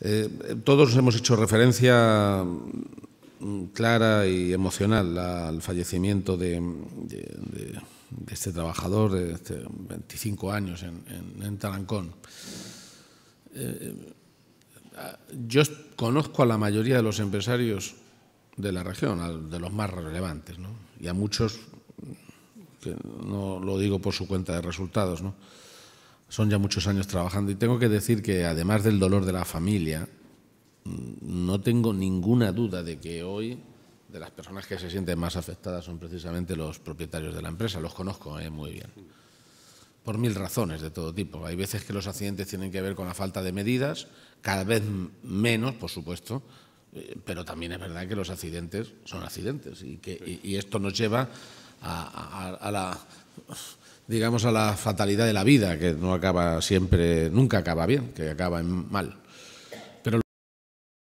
Eh, todos hemos hecho referencia mm, clara y emocional al fallecimiento de, este trabajador de 25 este años en, en, eh, yo conozco a la mayoría de los empresarios de la región, de los más relevantes, ¿no? y a muchos, que no lo digo por su cuenta de resultados, ¿no? son ya muchos años trabajando y tengo que decir que además del dolor de la familia, mm, no tengo ninguna duda de que hoy de las personas que se sienten más afectadas son precisamente los propietarios de la empresa, los conozco eh, muy bien, por mil razones de todo tipo. Hay veces que los accidentes tienen que ver con la falta de medidas, cada vez menos, por supuesto, eh, pero también es verdad que los accidentes son accidentes y, que, esto nos lleva a la digamos, a la fatalidad de la vida, que no acaba siempre, nunca acaba bien, que acaba en mal.